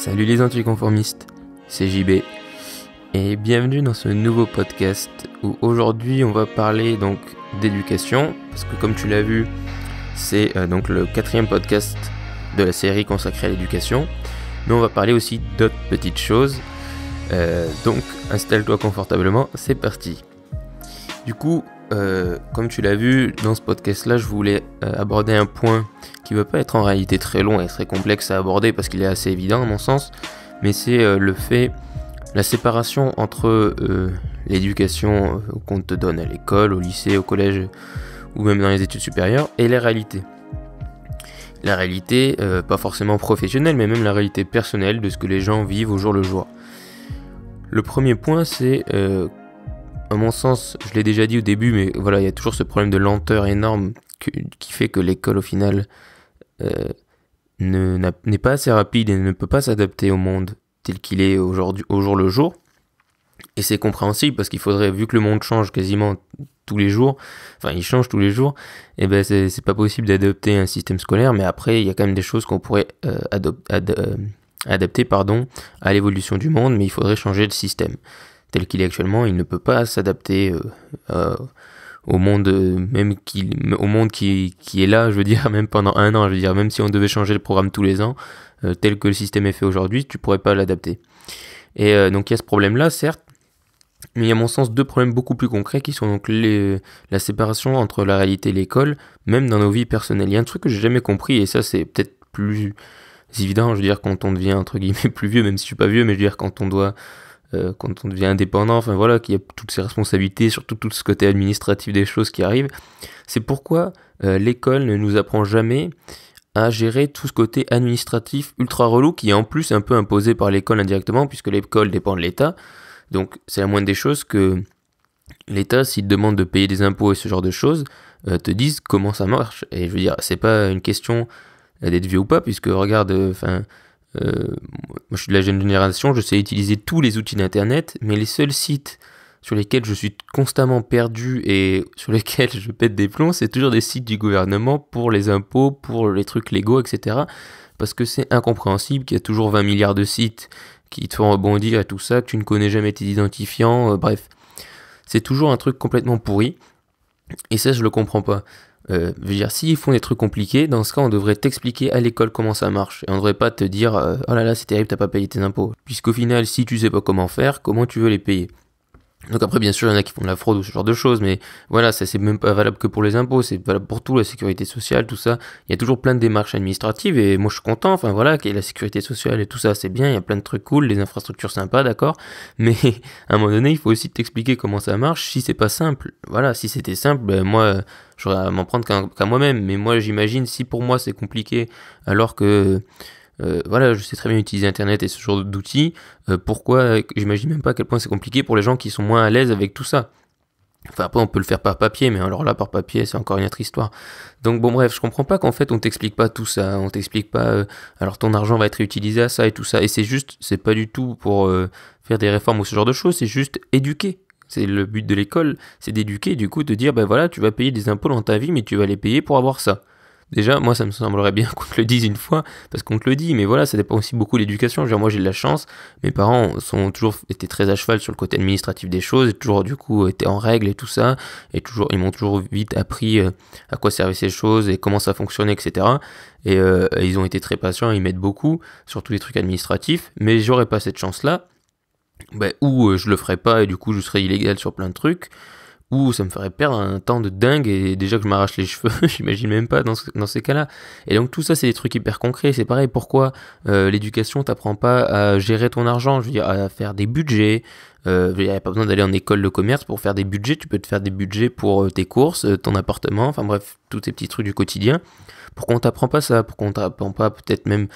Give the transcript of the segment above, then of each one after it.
Salut les anticonformistes, c'est JB et bienvenue dans ce nouveau podcast où aujourd'hui on va parler donc d'éducation parce que comme tu l'as vu c'est euh, donc le quatrième podcast de la série consacrée à l'éducation mais on va parler aussi d'autres petites choses euh, donc installe-toi confortablement c'est parti du coup euh, comme tu l'as vu, dans ce podcast-là, je voulais euh, aborder un point qui ne va pas être en réalité très long et très complexe à aborder parce qu'il est assez évident à mon sens, mais c'est euh, le fait, la séparation entre l'éducation qu'on te donne à l'école, au lycée, au collège ou même dans les études supérieures et la réalité. La réalité, pas forcément professionnelle, mais même la réalité personnelle de ce que les gens vivent au jour le jour. Le premier point, c'est à mon sens, je l'ai déjà dit au début, mais voilà, il y a toujours ce problème de lenteur énorme qui fait que l'école, au final, euh, n'est pas assez rapide et ne peut pas s'adapter au monde tel qu'il est au jour le jour. Et c'est compréhensible parce qu'il faudrait, vu que le monde change quasiment tous les jours, enfin il change tous les jours, et eh ben c'est pas possible d'adopter un système scolaire, mais après il y a quand même des choses qu'on pourrait euh, euh, adapter pardon, à l'évolution du monde, mais il faudrait changer le système tel qu'il est actuellement, il ne peut pas s'adapter euh, euh, au monde euh, même qui, au monde qui, qui, est là, je veux dire, même pendant un an, je veux dire, même si on devait changer le programme tous les ans, tel que le système est fait aujourd'hui, tu pourrais pas l'adapter. Et donc il y a ce problème-là, certes, mais il y a à mon sens deux problèmes beaucoup plus concrets qui sont donc les, la séparation entre la réalité et l'école, même dans nos vies personnelles. Il y a un truc que j'ai jamais compris, et ça c'est peut-être plus évident, je veux dire, quand on devient entre guillemets plus vieux, même si je suis pas vieux, mais je veux dire quand on doit euh, quand on devient indépendant, enfin voilà, qu'il y a toutes ces responsabilités, surtout tout ce côté administratif des choses qui arrivent. C'est pourquoi euh, l'école ne nous apprend jamais à gérer tout ce côté administratif ultra relou qui est en plus un peu imposé par l'école indirectement puisque l'école dépend de l'État. Donc c'est la moindre des choses que l'État, s'il te demande de payer des impôts et ce genre de choses, euh, te dise comment ça marche. Et je veux dire, c'est pas une question d'être vieux ou pas puisque regarde, enfin euh, moi, je suis de la jeune génération, je sais utiliser tous les outils d'Internet, mais les seuls sites sur lesquels je suis constamment perdu et sur lesquels je pète des plombs, c'est toujours des sites du gouvernement pour les impôts, pour les trucs légaux, etc. Parce que c'est incompréhensible qu'il y a toujours 20 milliards de sites qui te font rebondir et tout ça, que tu ne connais jamais tes identifiants, euh, bref. C'est toujours un truc complètement pourri. Et ça, je le comprends pas. Euh, je veux dire, s'ils font des trucs compliqués, dans ce cas, on devrait t'expliquer à l'école comment ça marche. Et on devrait pas te dire, euh, oh là là, c'est terrible, t'as pas payé tes impôts. Puisqu'au final, si tu sais pas comment faire, comment tu veux les payer donc après, bien sûr, il y en a qui font de la fraude ou ce genre de choses, mais voilà, ça c'est même pas valable que pour les impôts, c'est valable pour tout, la sécurité sociale, tout ça. Il y a toujours plein de démarches administratives et moi je suis content, enfin voilà, la sécurité sociale et tout ça c'est bien, il y a plein de trucs cool, les infrastructures sympas, d'accord, mais à un moment donné, il faut aussi t'expliquer comment ça marche si c'est pas simple. Voilà, si c'était simple, ben, moi j'aurais à m'en prendre qu'à moi-même, mais moi j'imagine si pour moi c'est compliqué alors que euh, voilà, je sais très bien utiliser Internet et ce genre d'outils. Euh, pourquoi euh, J'imagine même pas à quel point c'est compliqué pour les gens qui sont moins à l'aise avec tout ça. Enfin, après, on peut le faire par papier, mais alors là, par papier, c'est encore une autre histoire. Donc, bon, bref, je comprends pas qu'en fait, on t'explique pas tout ça. On t'explique pas, alors ton argent va être utilisé à ça et tout ça. Et c'est juste, c'est pas du tout pour faire des réformes ou ce genre de choses, c'est juste éduquer. C'est le but de l'école, c'est d'éduquer, du coup, de dire, ben voilà, tu vas payer des impôts dans ta vie, mais tu vas les payer pour avoir ça. Déjà, moi, ça me semblerait bien qu'on te le dise une fois, parce qu'on te le dit, mais voilà, ça dépend aussi beaucoup de l'éducation. Moi, j'ai de la chance, mes parents sont toujours été très à cheval sur le côté administratif des choses, et toujours, du coup, étaient en règle et tout ça, et toujours, ils m'ont toujours vite appris euh, à quoi servaient ces choses et comment ça fonctionnait, etc. Euh, et ils ont été très patients, ils m'aident beaucoup sur tous les trucs administratifs, mais j'aurais pas cette chance-là, ben, ou euh, je le ferais pas, et du coup, je serais illégal sur plein de trucs. Ouh, ça me ferait perdre un temps de dingue et déjà que je m'arrache les cheveux, j'imagine même pas dans, ces cas-là. Et donc tout ça, c'est des trucs hyper concrets. C'est pareil, pourquoi euh, l'éducation t'apprend pas à gérer ton argent, je veux dire, à faire des budgets. Euh, il n'y a pas besoin d'aller en école de commerce pour faire des budgets. Tu peux te faire des budgets pour euh, tes courses, ton appartement, enfin bref, tous ces petits trucs du quotidien. Pourquoi on t'apprend pas ça Pourquoi on t'apprend pas peut-être même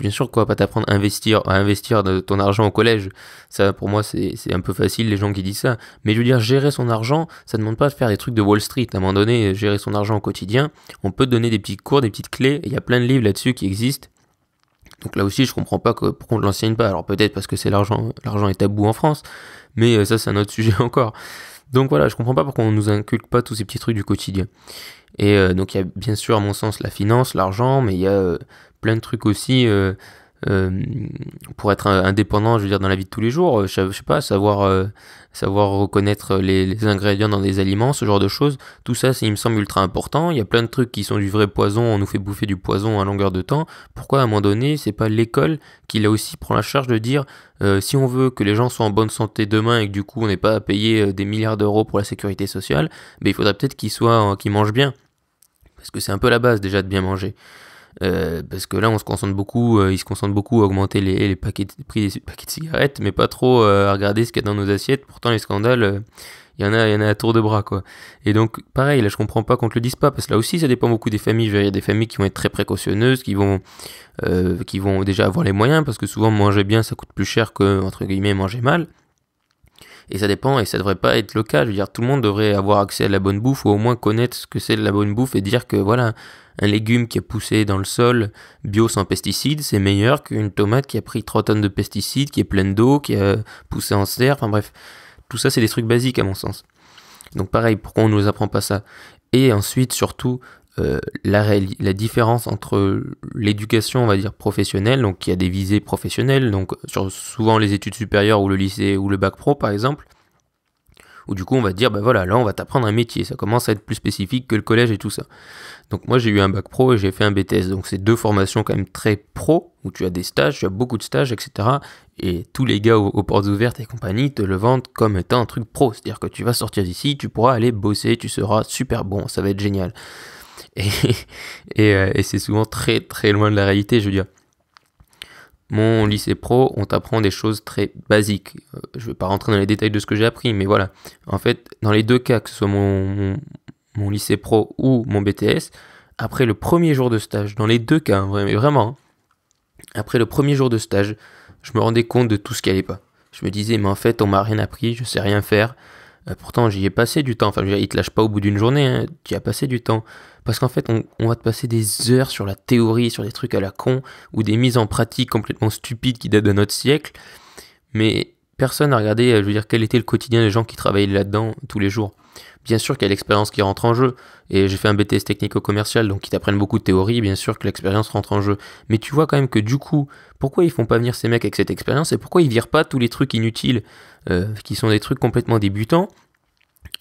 Bien sûr quoi, pas t'apprendre à investir, à investir de ton argent au collège. Ça, pour moi, c'est un peu facile, les gens qui disent ça. Mais je veux dire, gérer son argent, ça ne demande pas de faire des trucs de Wall Street. À un moment donné, gérer son argent au quotidien, on peut donner des petits cours, des petites clés. Il y a plein de livres là-dessus qui existent. Donc là aussi, je comprends pas que, pourquoi on ne l'enseigne pas. Alors peut-être parce que c'est l'argent, l'argent est tabou en France. Mais euh, ça, c'est un autre sujet encore. Donc voilà, je comprends pas pourquoi on nous inculque pas tous ces petits trucs du quotidien. Et euh, donc il y a bien sûr à mon sens la finance, l'argent, mais il y a euh, plein de trucs aussi euh, euh, pour être indépendant, je veux dire, dans la vie de tous les jours, euh, je, sais pas, savoir, euh, savoir reconnaître les, ingrédients dans les aliments, ce genre de choses, tout ça, il me semble ultra important. Il y a plein de trucs qui sont du vrai poison, on nous fait bouffer du poison à longueur de temps. Pourquoi, à un moment donné, c'est pas l'école qui, là aussi, prend la charge de dire, si on veut que les gens soient en bonne santé demain et que du coup, on n'ait pas à payer des milliards d'euros pour la sécurité sociale, mais ben, il faudrait peut-être qu'ils soient, qu'ils mangent bien. Parce que c'est un peu la base, déjà, de bien manger. Euh, parce que là, on se concentre beaucoup, euh, ils se concentrent beaucoup à augmenter les, les paquets, prix des paquets de cigarettes, mais pas trop euh, à regarder ce qu'il y a dans nos assiettes. Pourtant, les scandales, il y en a, y en a à tour de bras, quoi. Et donc, pareil, là, je comprends pas qu'on te le dise pas, parce que là aussi, ça dépend beaucoup des familles. Il y a des familles qui vont être très précautionneuses, qui vont, qui vont déjà avoir les moyens, parce que souvent, manger bien, ça coûte plus cher que, entre guillemets, manger mal. Et ça dépend, et ça devrait pas être le cas. Je veux dire, tout le monde devrait avoir accès à la bonne bouffe, ou au moins connaître ce que c'est de la bonne bouffe, et dire que voilà, un légume qui a poussé dans le sol, bio sans pesticides, c'est meilleur qu'une tomate qui a pris 3 tonnes de pesticides, qui est pleine d'eau, qui a poussé en serre, enfin bref. Tout ça, c'est des trucs basiques à mon sens. Donc pareil, pourquoi on ne nous apprend pas ça Et ensuite, surtout, euh, la, différence entre l'éducation, on va dire, professionnelle, donc qui a des visées professionnelles, donc euh, souvent les études supérieures ou le lycée ou le bac pro par exemple, où du coup on va dire, ben voilà, là on va t'apprendre un métier, ça commence à être plus spécifique que le collège et tout ça. Donc moi j'ai eu un bac pro et j'ai fait un BTS, donc c'est deux formations quand même très pro, où tu as des stages, tu as beaucoup de stages, etc. Et tous les gars aux, aux portes ouvertes et compagnie te le vendent comme étant un truc pro, c'est-à-dire que tu vas sortir d'ici, tu pourras aller bosser, tu seras super bon, ça va être génial. Et, euh, et, c'est souvent très très loin de la réalité, je veux dire. Mon lycée pro, on t'apprend des choses très basiques. Euh, je ne vais pas rentrer dans les détails de ce que j'ai appris, mais voilà. En fait, dans les deux cas, que ce soit mon, mon, lycée pro ou mon BTS, après le premier jour de stage, dans les deux cas, hein, vraiment, hein, après le premier jour de stage, je me rendais compte de tout ce qui n'allait pas. Je me disais, mais en fait, on m'a rien appris, je sais rien faire, euh, pourtant, j'y ai passé du temps. Enfin, je ils te lâchent pas au bout d'une journée. Hein. Tu y as passé du temps. Parce qu'en fait, on, va te passer des heures sur la théorie, sur des trucs à la con, ou des mises en pratique complètement stupides qui datent de notre siècle. Mais personne n'a regardé, euh, je veux dire, quel était le quotidien des gens qui travaillaient là-dedans tous les jours. Bien sûr qu'il y a l'expérience qui rentre en jeu, et j'ai fait un BTS au commercial donc ils t'apprennent beaucoup de théorie, bien sûr que l'expérience rentre en jeu. Mais tu vois quand même que du coup, pourquoi ils font pas venir ces mecs avec cette expérience, et pourquoi ils virent pas tous les trucs inutiles, euh, qui sont des trucs complètement débutants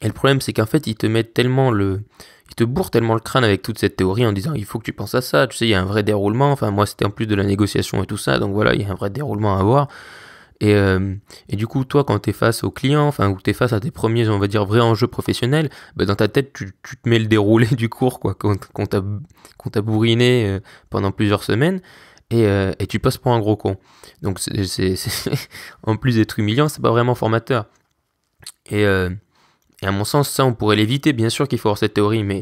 Et le problème, c'est qu'en fait, ils te mettent tellement le... Ils te bourrent tellement le crâne avec toute cette théorie en disant il faut que tu penses à ça, tu sais, il y a un vrai déroulement, enfin moi c'était en plus de la négociation et tout ça, donc voilà, il y a un vrai déroulement à avoir. Et, euh, et, du coup, toi, quand tu es face aux clients, enfin, ou tu es face à tes premiers, on va dire, vrais enjeux professionnels, bah, dans ta tête, tu, tu, te mets le déroulé du cours, quoi, qu'on qu t'a bourriné euh, pendant plusieurs semaines, et, euh, et, tu passes pour un gros con. Donc, c'est en plus d'être humiliant, c'est pas vraiment formateur. Et, et, à mon sens, ça, on pourrait l'éviter. Bien sûr qu'il faut avoir cette théorie, mais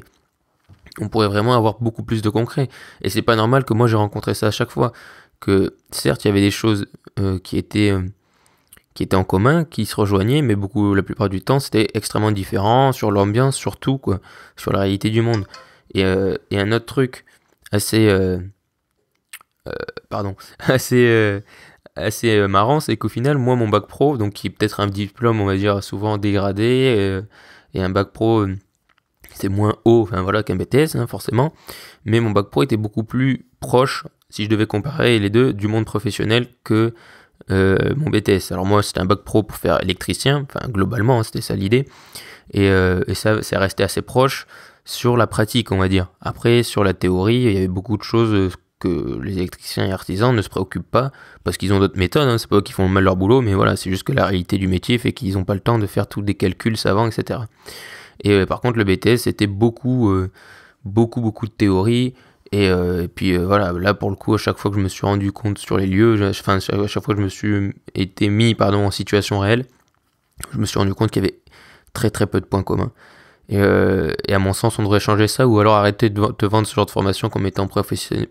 on pourrait vraiment avoir beaucoup plus de concret. Et c'est pas normal que moi, j'ai rencontré ça à chaque fois. Que certes, il y avait des choses euh, qui étaient euh, qui en commun, qui se rejoignaient, mais beaucoup la plupart du temps c'était extrêmement différent sur l'ambiance, sur tout quoi, sur la réalité du monde. Et, euh, un autre truc assez pardon assez assez marrant, c'est qu'au final, moi, mon bac pro, donc qui est peut-être un diplôme, on va dire, souvent dégradé, et un bac pro, c'est moins haut, enfin voilà, qu'un BTS, hein, forcément, mais mon bac pro était beaucoup plus proche, si je devais comparer les deux, du monde professionnel que euh, mon BTS. Alors moi, c'était un bac pro pour faire électricien, enfin globalement, hein, c'était ça l'idée. Euh, et, ça, c'est resté assez proche sur la pratique, on va dire. Après, sur la théorie, il y avait beaucoup de choses que les électriciens et artisans ne se préoccupent pas parce qu'ils ont d'autres méthodes. Hein. C'est pas qu'ils font mal leur boulot, mais voilà, c'est juste que la réalité du métier fait qu'ils n'ont pas le temps de faire tous des calculs savants, etc. Et euh, par contre, le BTS, c'était beaucoup, beaucoup, beaucoup de théorie euh, et, puis euh, voilà, là pour le coup, à chaque fois que je me suis rendu compte sur les lieux, enfin, à chaque fois que je me suis été mis pardon, en situation réelle, je me suis rendu compte qu'il y avait très très peu de points communs. Et, euh, à mon sens, on devrait changer ça ou alors arrêter de te vendre ce genre de formation comme étant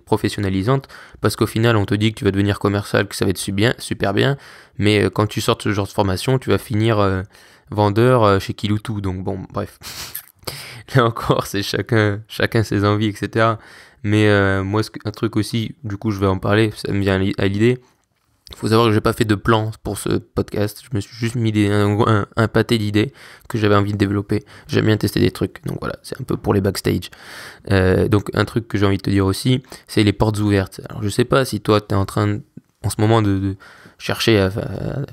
professionnalisante parce qu'au final, on te dit que tu vas devenir commercial, que ça va être super bien, mais quand tu sors ce genre de formation, tu vas finir vendeur chez Kiloutou. Donc bon, bref. Là encore, c'est chacun, chacun ses envies, etc. Mais euh, moi, un truc aussi, du coup, je vais en parler, ça me vient à l'idée. Il faut savoir que j'ai pas fait de plan pour ce podcast. Je me suis juste mis un, un, pâté d'idées que j'avais envie de développer. J'aime bien tester des trucs. Donc voilà, c'est un peu pour les backstage. Euh, donc un truc que j'ai envie de te dire aussi, c'est les portes ouvertes. Alors je sais pas si toi tu es en train en ce moment de, chercher à,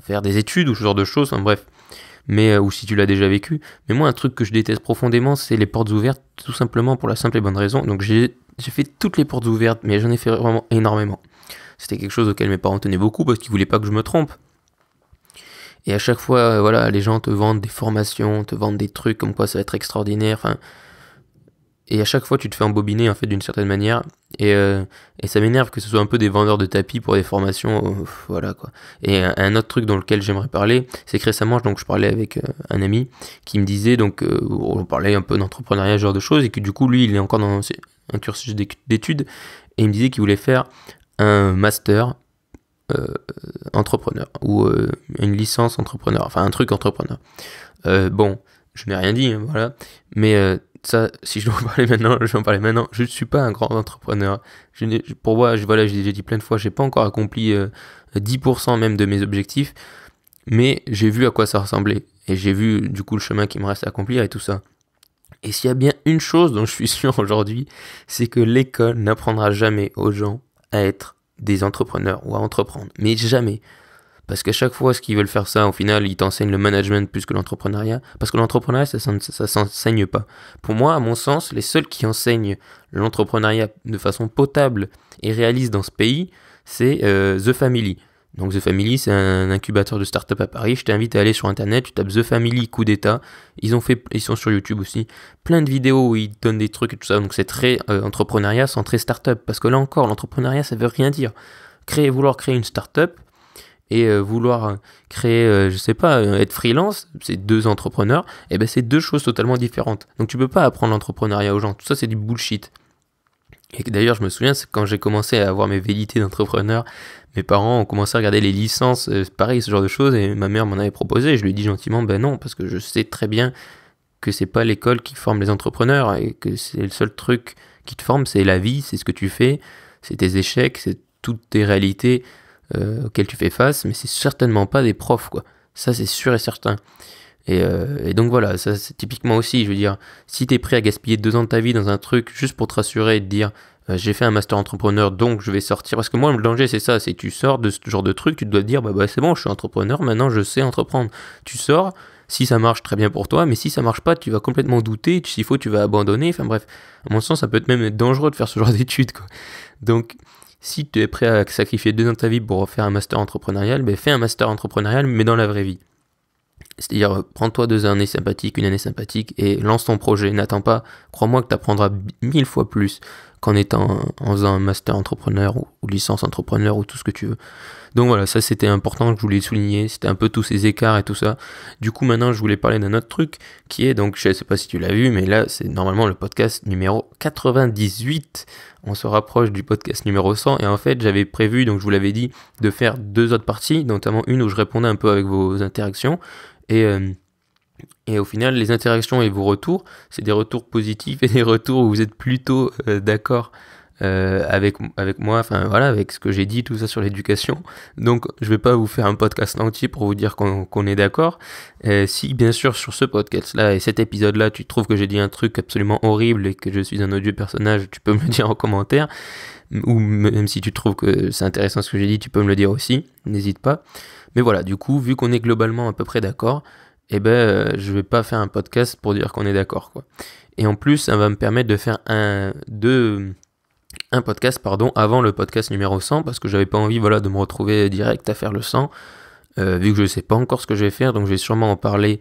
faire des études ou ce genre de choses. Enfin, bref, mais euh, ou si tu l'as déjà vécu. Mais moi, un truc que je déteste profondément, c'est les portes ouvertes, tout simplement pour la simple et bonne raison. Donc j'ai fait toutes les portes ouvertes, mais j'en ai fait vraiment énormément. C'était quelque chose auquel mes parents tenaient beaucoup parce qu'ils voulaient pas que je me trompe. Et à chaque fois, euh, voilà, les gens te vendent des formations, te vendent des trucs comme quoi ça va être extraordinaire. Enfin, et à chaque fois tu te fais embobiner en fait d'une certaine manière euh, et, ça m'énerve que ce soit un peu des vendeurs de tapis pour des formations euh, voilà quoi et un, autre truc dans lequel j'aimerais parler c'est que récemment donc je parlais avec euh, un ami qui me disait donc on parlait un peu d'entrepreneuriat ce genre de choses et que du coup lui il est encore dans un cursus d'études et il me disait qu'il voulait faire un master entrepreneur ou une licence entrepreneur enfin un truc entrepreneur bon je n'ai rien dit hein, voilà mais ça, si je dois en parler maintenant, je en maintenant. Je ne suis pas un grand entrepreneur. pour moi, je, voilà, j'ai dit plein de fois, j'ai pas encore accompli 10% euh, même de mes objectifs, mais j'ai vu à quoi ça ressemblait et j'ai vu du coup le chemin qui me reste à accomplir et tout ça. Et s'il y a bien une chose dont je suis sûr aujourd'hui, c'est que l'école n'apprendra jamais aux gens à être des entrepreneurs ou à entreprendre, mais jamais. Parce qu'à chaque fois, ce qu'ils veulent faire ça, au final, ils t'enseignent le management plus que l'entrepreneuriat. Parce que l'entrepreneuriat, ça, ne s'enseigne pas. Pour moi, à mon sens, les seuls qui enseignent l'entrepreneuriat de façon potable et réaliste dans ce pays, c'est euh, The Family. Donc The Family, c'est un incubateur de start-up à Paris. Je t'invite à aller sur internet, tu tapes The Family coup d'état. Ils ont fait, ils sont sur YouTube aussi, plein de vidéos où ils donnent des trucs et tout ça. Donc c'est très euh, entrepreneuriat, sans très start-up. Parce que là encore, l'entrepreneuriat, ça veut rien dire. Créer, vouloir créer une start-up, et euh, vouloir euh, créer, euh, je sais pas, être freelance, c'est deux entrepreneurs, et eh ben c'est deux choses totalement différentes. Donc tu peux pas apprendre l'entrepreneuriat aux gens. Tout ça c'est du bullshit. Et d'ailleurs, je me souviens, c'est quand j'ai commencé à avoir mes vérités d'entrepreneur, mes parents ont commencé à regarder les licences, pareil, ce genre de choses, et ma mère m'en avait proposé. Et je lui ai dit gentiment, ben non, parce que je sais très bien que c'est pas l'école qui forme les entrepreneurs, et que c'est le seul truc qui te forme, c'est la vie, c'est ce que tu fais, c'est tes échecs, c'est toutes tes réalités, auquel euh, auxquels tu fais face, mais c'est certainement pas des profs, quoi. Ça, c'est sûr et certain. Euh, et, donc voilà, ça c'est typiquement aussi, je veux dire, si t'es prêt à gaspiller deux ans de ta vie dans un truc juste pour te rassurer et te dire euh, j'ai fait un master entrepreneur donc je vais sortir, parce que moi le danger c'est ça, c'est que tu sors de ce genre de truc, tu dois dire bah, bah, c'est bon, je suis entrepreneur, maintenant je sais entreprendre. Tu sors, si ça marche très bien pour toi, mais si ça marche pas, tu vas complètement douter, s'il faut tu vas abandonner, enfin bref, à mon sens ça peut être même être dangereux de faire ce genre d'études quoi. Donc si tu es prêt à sacrifier deux ans de ta vie pour faire un master entrepreneurial, ben, fais un master entrepreneurial, mais dans la vraie vie. C'est-à-dire, prends-toi deux années sympathiques, une année sympathique, et lance ton projet. N'attends pas, crois-moi que tu apprendras mille fois plus qu'en étant en un master entrepreneur ou, licence entrepreneur ou tout ce que tu veux. Donc voilà, ça c'était important je voulais souligner, c'était un peu tous ces écarts et tout ça. Du coup maintenant je voulais parler d'un autre truc qui est donc je sais pas si tu l'as vu mais là c'est normalement le podcast numéro 98. On se rapproche du podcast numéro 100 et en fait j'avais prévu donc je vous l'avais dit de faire deux autres parties, notamment une où je répondais un peu avec vos interactions et euh, et au final, les interactions et vos retours, c'est des retours positifs et des retours où vous êtes plutôt euh, d'accord euh, avec, avec moi, enfin voilà, avec ce que j'ai dit, tout ça sur l'éducation. Donc je ne vais pas vous faire un podcast entier pour vous dire qu'on est d'accord. Euh, si bien sûr sur ce podcast-là et cet épisode-là, tu trouves que j'ai dit un truc absolument horrible et que je suis un odieux personnage, tu peux me le dire en commentaire. Ou même si tu trouves que c'est intéressant ce que j'ai dit, tu peux me le dire aussi, n'hésite pas. Mais voilà, du coup, vu qu'on est globalement à peu près d'accord, et eh ben, euh, je vais pas faire un podcast pour dire qu'on est d'accord, quoi. Et en plus, ça va me permettre de faire un, un podcast, pardon, avant le podcast numéro 100, parce que j'avais pas envie, voilà, de me retrouver direct à faire le 100, euh, vu que je sais pas encore ce que je vais faire, donc je vais sûrement en parler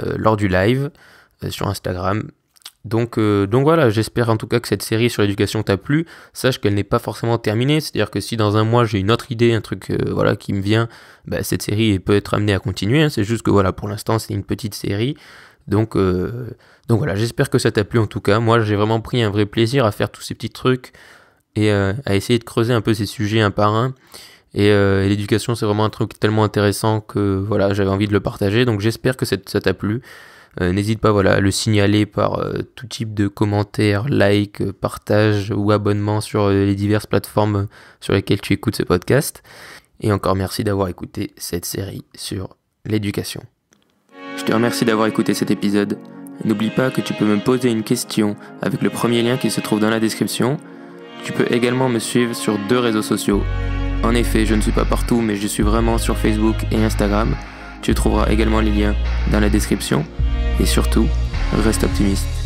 euh, lors du live sur Instagram, donc, euh, donc voilà, j'espère en tout cas que cette série sur l'éducation t'a plu. Sache qu'elle n'est pas forcément terminée, c'est-à-dire que si dans un mois j'ai une autre idée, un truc euh, voilà qui me vient, bah, cette série peut être amenée à continuer. Hein. C'est juste que voilà, pour l'instant c'est une petite série. Donc, euh, donc voilà, j'espère que ça t'a plu en tout cas. Moi j'ai vraiment pris un vrai plaisir à faire tous ces petits trucs et à essayer de creuser un peu ces sujets un par un. Et, l'éducation c'est vraiment un truc tellement intéressant que voilà, j'avais envie de le partager. Donc j'espère que ça t'a plu. Euh, n'hésite pas voilà, à le signaler par euh, tout type de commentaires, like, euh, partage ou abonnement sur les diverses plateformes sur lesquelles tu écoutes ce podcast. Et encore merci d'avoir écouté cette série sur l'éducation. Je te remercie d'avoir écouté cet épisode. N'oublie pas que tu peux me poser une question avec le premier lien qui se trouve dans la description. Tu peux également me suivre sur deux réseaux sociaux. En effet, je ne suis pas partout, mais je suis vraiment sur Facebook et Instagram. Tu trouveras également les liens dans la description et surtout, reste optimiste.